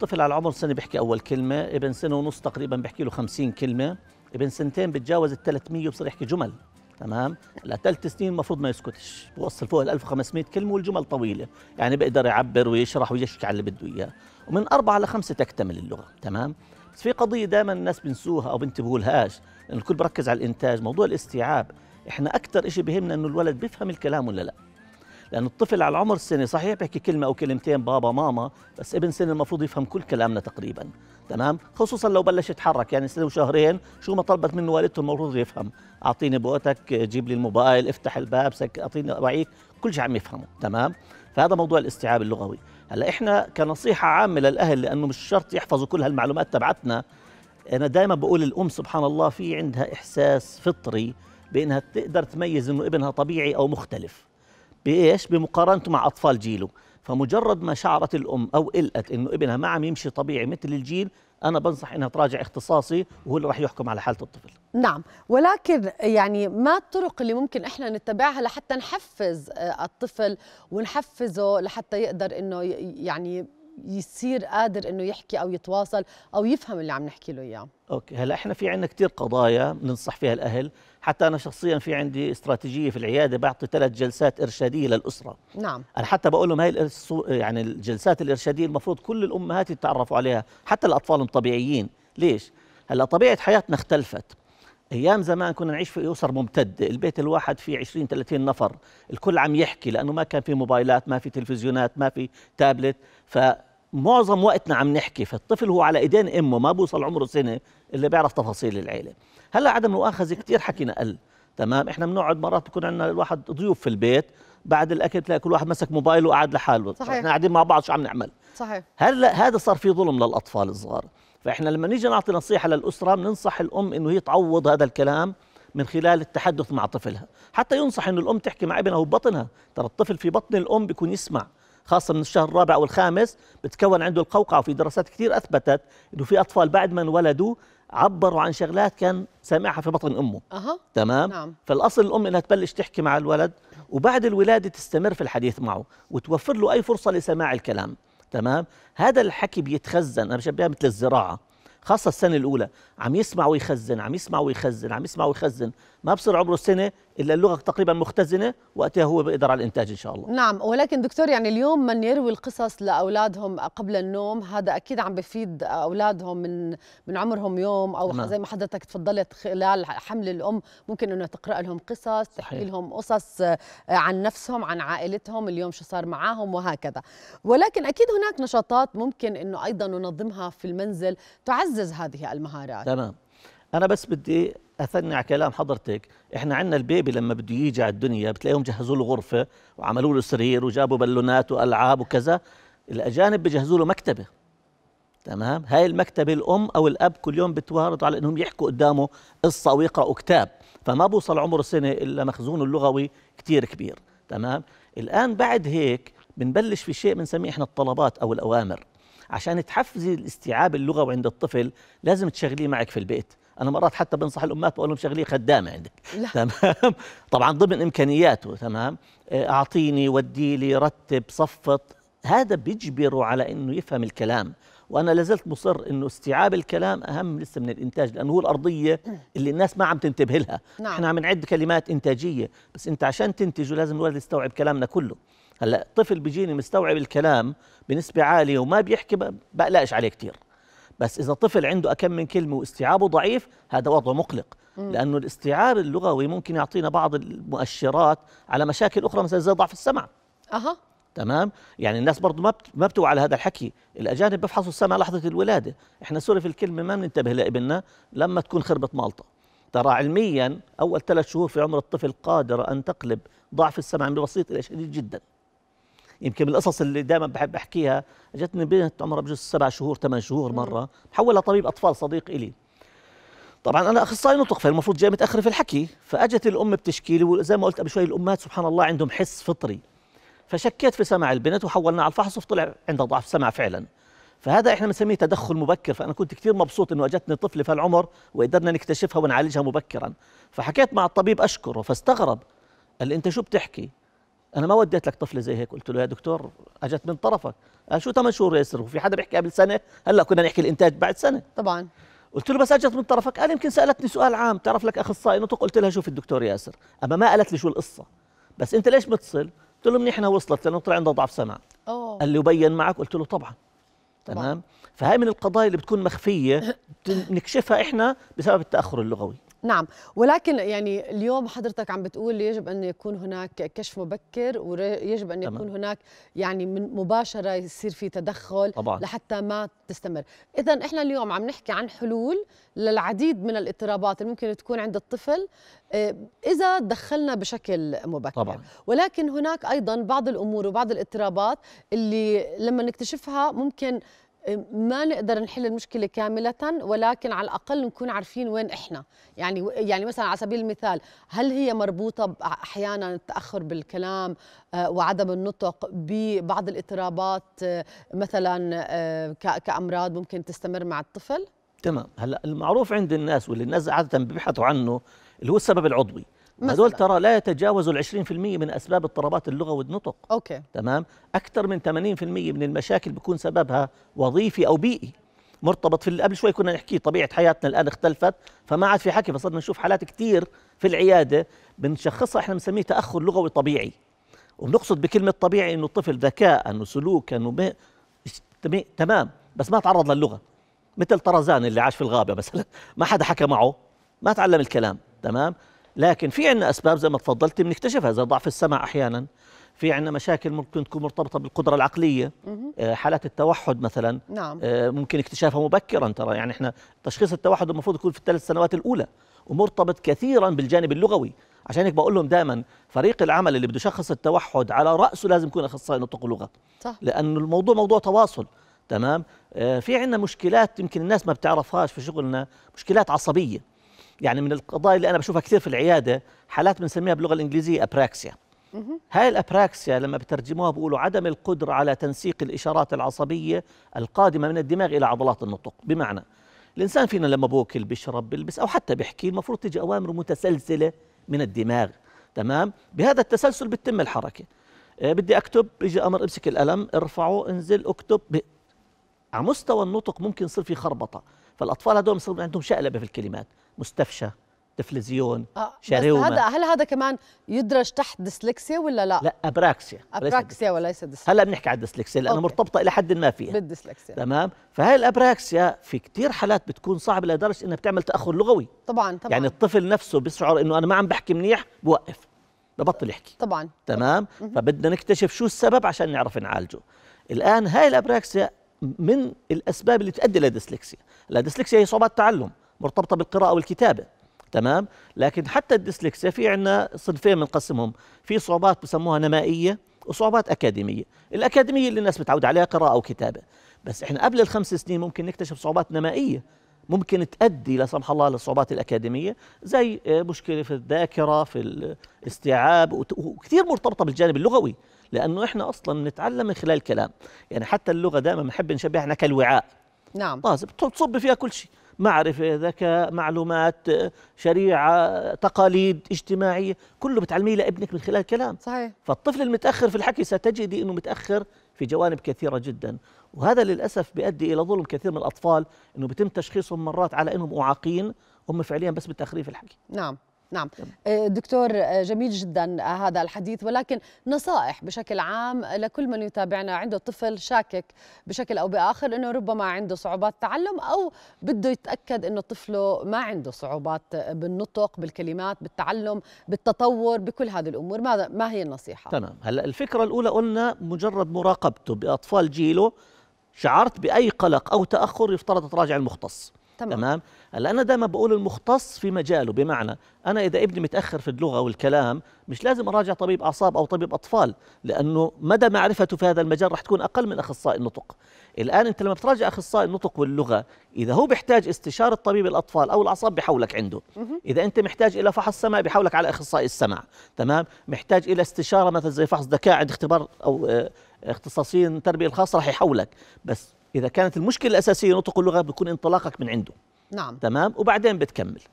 طفل على عمر سنه بيحكي اول كلمه ابن سنه ونص تقريبا بيحكي له 50 كلمه ابن سنتين بتجاوز ال 300 وبصير يحكي جمل تمام ثلاث سنين المفروض ما يسكتش بوصل فوق ال 1500 كلمه والجمل طويله يعني بيقدر يعبر ويشرح ويشكي على اللي بده اياه ومن أربعة لخمسة تكتمل اللغه تمام بس في قضيه دائما الناس بنسوها او بينتبهوا لهاش لانه الكل بركز على الانتاج موضوع الاستيعاب احنا اكثر شيء بهمنا انه الولد بيفهم الكلام ولا لا لأن الطفل على عمر السنة صحيح بيحكي كلمة أو كلمتين بابا ماما بس ابن سنة المفروض يفهم كل كلامنا تقريبا تمام خصوصا لو بلش يتحرك يعني سنة وشهرين شو ما طلبت منه والدته المفروض يفهم أعطيني بوقتك جيب لي الموبايل افتح الباب سك أعطيني وعيك كل شيء عم يفهمه تمام فهذا موضوع الاستيعاب اللغوي هلا احنا كنصيحه عامه للاهل لانه مش شرط يحفظوا كل هالمعلومات تبعتنا انا دائما بقول الام سبحان الله في عندها احساس فطري بانها تقدر تميز انه ابنها طبيعي او مختلف بايش؟ بمقارنته مع اطفال جيله، فمجرد ما شعرت الام او قلقت انه ابنها ما عم يمشي طبيعي مثل الجيل انا بنصح انها تراجع اختصاصي وهو اللي راح يحكم على حاله الطفل نعم ولكن يعني ما الطرق اللي ممكن احنا نتبعها لحتى نحفز آه، الطفل ونحفزه لحتى يقدر انه يعني يصير قادر انه يحكي او يتواصل او يفهم اللي عم نحكي له اياه اوكي هلا احنا في عندنا كثير قضايا بننصح فيها الاهل حتى انا شخصيا في عندي استراتيجيه في العياده بعطي ثلاث جلسات ارشاديه للاسره نعم انا حتى بقول لهم هاي يعني الجلسات الارشاديه المفروض كل الامهات يتعرفوا عليها حتى الاطفال الطبيعيين ليش هلا طبيعه حياتنا اختلفت ايام زمان كنا نعيش في اسر ممتده، البيت الواحد فيه 20 30 نفر، الكل عم يحكي لانه ما كان في موبايلات، ما في تلفزيونات، ما في تابلت، ف معظم وقتنا عم نحكي فالطفل هو على ايدين امه ما بوصل عمره سنه اللي بيعرف تفاصيل العيله هلا عدم المؤاخذه كثير حكينا قل تمام احنا بنقعد مرات بكون عندنا الواحد ضيوف في البيت بعد الاكل تلاقي كل واحد مسك موبايله وقعد لحاله صحيح. احنا قاعدين مع بعض شو عم نعمل صحيح هلا هذا صار في ظلم للاطفال الصغار فاحنا لما نيجي نعطي نصيحه للاسره بننصح الام انه هي تعوض هذا الكلام من خلال التحدث مع طفلها حتى ينصح انه الام تحكي مع ابنها وببطنها ترى الطفل في بطن الام بيكون يسمع خاصه من الشهر الرابع والخامس بتكون عنده القوقعه وفي دراسات كثير اثبتت انه في اطفال بعد ما انولدوا عبروا عن شغلات كان سامعها في بطن امه أه. تمام نعم. فالاصل الام انها تبلش تحكي مع الولد وبعد الولاده تستمر في الحديث معه وتوفر له اي فرصه لسماع الكلام تمام هذا الحكي بيتخزن انا بشبهها مثل الزراعه خاصة السنة الأولى عم يسمع ويخزن عم يسمع ويخزن عم يسمع ويخزن ما بصير عمره سنه الا اللغه تقريبا مختزنه وقتها هو بيقدر على الانتاج ان شاء الله نعم ولكن دكتور يعني اليوم من يروي القصص لاولادهم قبل النوم هذا اكيد عم بفيد اولادهم من من عمرهم يوم او زي ما حضرتك تفضلت خلال حمل الام ممكن انه تقرا لهم قصص تحكي لهم قصص آه، عن نفسهم عن عائلتهم اليوم شو صار معاهم وهكذا ولكن اكيد هناك نشاطات ممكن انه ايضا ننظمها في المنزل تعزز هذه المهارات تمام انا بس بدي اثني على كلام حضرتك احنا عندنا البيبي لما بده يجي على الدنيا بتلاقيهم جهزوا له غرفه وعملوا له سرير وجابوا بالونات والعاب وكذا الاجانب بجهزوا له مكتبه تمام هاي المكتبه الام او الاب كل يوم بتوارد على انهم يحكوا قدامه قصه او كتاب فما بوصل عمر سنه الا مخزونه اللغوي كتير كبير تمام الان بعد هيك بنبلش في شيء بنسميه احنا الطلبات او الاوامر عشان تحفزي الاستيعاب اللغوي عند الطفل لازم تشغليه معك في البيت انا مرات حتى بنصح الامهات بقول لهم شغليه خدامه عندك لا. تمام طبعا ضمن امكانياته تمام آه، اعطيني ودي لي رتب صفط هذا بيجبره على انه يفهم الكلام وانا لازلت مصر انه استيعاب الكلام اهم لسه من الانتاج لانه هو الارضيه اللي الناس ما عم تنتبه لها نعم. احنا عم نعد كلمات انتاجيه بس انت عشان تنتجه لازم الولد يستوعب كلامنا كله هلا طفل بيجيني مستوعب الكلام بنسبه عاليه وما بيحكي بقلقش عليه كثير بس إذا طفل عنده أكم من كلمة واستيعابه ضعيف هذا وضع مقلق لأنه الاستيعاب اللغوي ممكن يعطينا بعض المؤشرات على مشاكل أخرى مثل زي ضعف السمع أها تمام يعني الناس برضه ما ما بتوع على هذا الحكي الاجانب بيفحصوا السمع لحظه الولاده احنا سوري في الكلمه ما بننتبه لابننا لما تكون خربت مالطه ترى علميا اول ثلاث شهور في عمر الطفل قادره ان تقلب ضعف السمع من بسيط الى شديد جدا يمكن من القصص اللي دائما بحب احكيها اجتني بنت عمرها بجوز سبع شهور ثمان شهور مره حولها طبيب اطفال صديق الي طبعا انا اخصائي نطق فالمفروض جاي متاخر في الحكي فاجت الام بتشكي لي وزي ما قلت قبل شوي الامهات سبحان الله عندهم حس فطري فشكيت في سمع البنت وحولنا على الفحص وطلع عندها ضعف سمع فعلا فهذا احنا بنسميه تدخل مبكر فانا كنت كثير مبسوط انه اجتني طفله في العمر وقدرنا نكتشفها ونعالجها مبكرا فحكيت مع الطبيب اشكره فاستغرب قال لي انت شو بتحكي انا ما وديت لك طفله زي هيك قلت له يا دكتور اجت من طرفك قال شو ثمان شهور ياسر وفي حدا بيحكي قبل سنه هلا كنا نحكي الانتاج بعد سنه طبعا قلت له بس اجت من طرفك قال يمكن سالتني سؤال عام تعرف لك اخصائي نطق قلت لها شوف الدكتور ياسر اما ما قالت لي شو القصه بس انت ليش متصل قلت له منيح وصلت لانه طلع عندها ضعف سمع أوه. قال لي وبين معك قلت له طبعا تمام فهي من القضايا اللي بتكون مخفيه بنكشفها احنا بسبب التاخر اللغوي نعم ولكن يعني اليوم حضرتك عم بتقول يجب ان يكون هناك كشف مبكر ويجب ان يكون هناك يعني من مباشره يصير في تدخل طبعا. لحتى ما تستمر اذا احنا اليوم عم نحكي عن حلول للعديد من الاضطرابات اللي ممكن تكون عند الطفل آه، اذا دخلنا بشكل مبكر طبعا. ولكن هناك ايضا بعض الامور وبعض الاضطرابات اللي لما نكتشفها ممكن ما نقدر نحل المشكله كامله ولكن على الاقل نكون عارفين وين احنا يعني يعني مثلا على سبيل المثال هل هي مربوطه احيانا التاخر بالكلام آه، وعدم النطق ببعض الاضطرابات آه، مثلا آه، كامراض ممكن تستمر مع الطفل تمام هلا المعروف عند الناس واللي الناس عاده بيبحثوا عنه اللي هو السبب العضوي هذول ترى لا يتجاوزوا ال 20% من اسباب اضطرابات اللغه والنطق اوكي تمام اكثر من 80% من المشاكل بيكون سببها وظيفي او بيئي مرتبط في قبل شوي كنا نحكي طبيعه حياتنا الان اختلفت فما عاد في حكي فصرنا نشوف حالات كثير في العياده بنشخصها احنا بنسميه تاخر لغوي طبيعي وبنقصد بكلمه طبيعي انه الطفل ذكاء وسلوكا وب... تمام بس ما تعرض للغه مثل طرزان اللي عاش في الغابه مثلا ما حدا حكى معه ما تعلم الكلام تمام لكن في عندنا اسباب زي ما تفضلت بنكتشفها زي ضعف السمع احيانا في عندنا مشاكل ممكن تكون مرتبطه بالقدره العقليه آه، حالات التوحد مثلا نعم. آه، ممكن اكتشافها مبكرا ترى يعني احنا تشخيص التوحد المفروض يكون في الثلاث سنوات الاولى ومرتبط كثيرا بالجانب اللغوي عشان هيك بقول لهم دائما فريق العمل اللي بده يشخص التوحد على راسه لازم يكون اخصائي نطق لغه صح لانه الموضوع موضوع تواصل تمام آه، في عندنا مشكلات يمكن الناس ما بتعرفهاش في شغلنا مشكلات عصبيه يعني من القضايا اللي انا بشوفها كثير في العياده حالات بنسميها باللغه الانجليزيه ابراكسيا هاي الابراكسيا لما بترجموها بيقولوا عدم القدره على تنسيق الاشارات العصبيه القادمه من الدماغ الى عضلات النطق بمعنى الانسان فينا لما بوكل بيشرب بيلبس او حتى بيحكي المفروض تجي اوامر متسلسله من الدماغ تمام بهذا التسلسل بتتم الحركه آه، بدي اكتب بيجي امر امسك القلم ارفعه انزل اكتب ب... على مستوى النطق ممكن يصير في خربطه فالاطفال هذول بصير عندهم شقلبه في الكلمات مستفشى تلفزيون آه، شاريوما هذا هل هذا كمان يدرج تحت ديسلكسيا ولا لا؟ لا ابراكسيا ابراكسيا وليس ديسلكسيا هلا بنحكي عن الديسلكسيا لانه أوكي. مرتبطه الى حد ما فيها بالديسلكسيا تمام فهي الابراكسيا في كثير حالات بتكون صعبه لدرجه انها بتعمل تاخر لغوي طبعا طبعا يعني الطفل نفسه بيشعر انه انا ما عم بحكي منيح بوقف ببطل يحكي طبعا تمام فبدنا نكتشف شو السبب عشان نعرف نعالجه الان هاي الابراكسيا من الاسباب اللي تؤدي لديسلكسيا الديسلكسيا هي صعوبات تعلم مرتبطه بالقراءه والكتابه تمام لكن حتى الديسلكسيا في عندنا صنفين بنقسمهم في صعوبات بسموها نمائيه وصعوبات اكاديميه الاكاديميه اللي الناس متعوده عليها قراءه وكتابه بس احنا قبل الخمس سنين ممكن نكتشف صعوبات نمائيه ممكن تؤدي لا سمح الله للصعوبات الاكاديميه زي آه، مشكله في الذاكره في الاستيعاب وكثير مرتبطه بالجانب اللغوي لانه احنا اصلا بنتعلم من خلال الكلام يعني حتى اللغه دائما بنحب نشبهها كالوعاء نعم طازب تصب فيها كل شيء معرفة ذكاء معلومات شريعة تقاليد اجتماعية كله بتعلميه لابنك من خلال كلام صحيح فالطفل المتأخر في الحكي ستجدي أنه متأخر في جوانب كثيرة جدا وهذا للأسف بيؤدي إلى ظلم كثير من الأطفال أنه بتم تشخيصهم مرات على أنهم أعاقين هم فعليا بس متأخرين في الحكي نعم نعم آه، دكتور آه، جميل جدا آه، هذا الحديث ولكن نصائح بشكل عام لكل من يتابعنا عنده طفل شاكك بشكل او باخر انه ربما عنده صعوبات تعلم او بده يتاكد انه طفله ما عنده صعوبات بالنطق بالكلمات بالتعلم بالتطور بكل هذه الامور ماذا ما هي النصيحه تمام هلا الفكره الاولى قلنا مجرد مراقبته باطفال جيله شعرت باي قلق او تاخر يفترض تراجع المختص تمام, تمام؟ هلا انا دائما بقول المختص في مجاله بمعنى انا اذا ابني متاخر في اللغه والكلام مش لازم اراجع طبيب اعصاب او طبيب اطفال لانه مدى معرفته في هذا المجال راح تكون اقل من اخصائي النطق الان انت لما بتراجع اخصائي النطق واللغه اذا هو بيحتاج استشاره طبيب الاطفال او الاعصاب بحولك عنده اذا انت محتاج الى فحص سمع بحولك على اخصائي السمع تمام محتاج الى استشاره مثلا زي فحص ذكاء عند اختبار او آه، اختصاصيين التربيه الخاصه راح يحولك بس اذا كانت المشكله الاساسيه نطق اللغه بيكون انطلاقك من عنده نعم تمام وبعدين بتكمل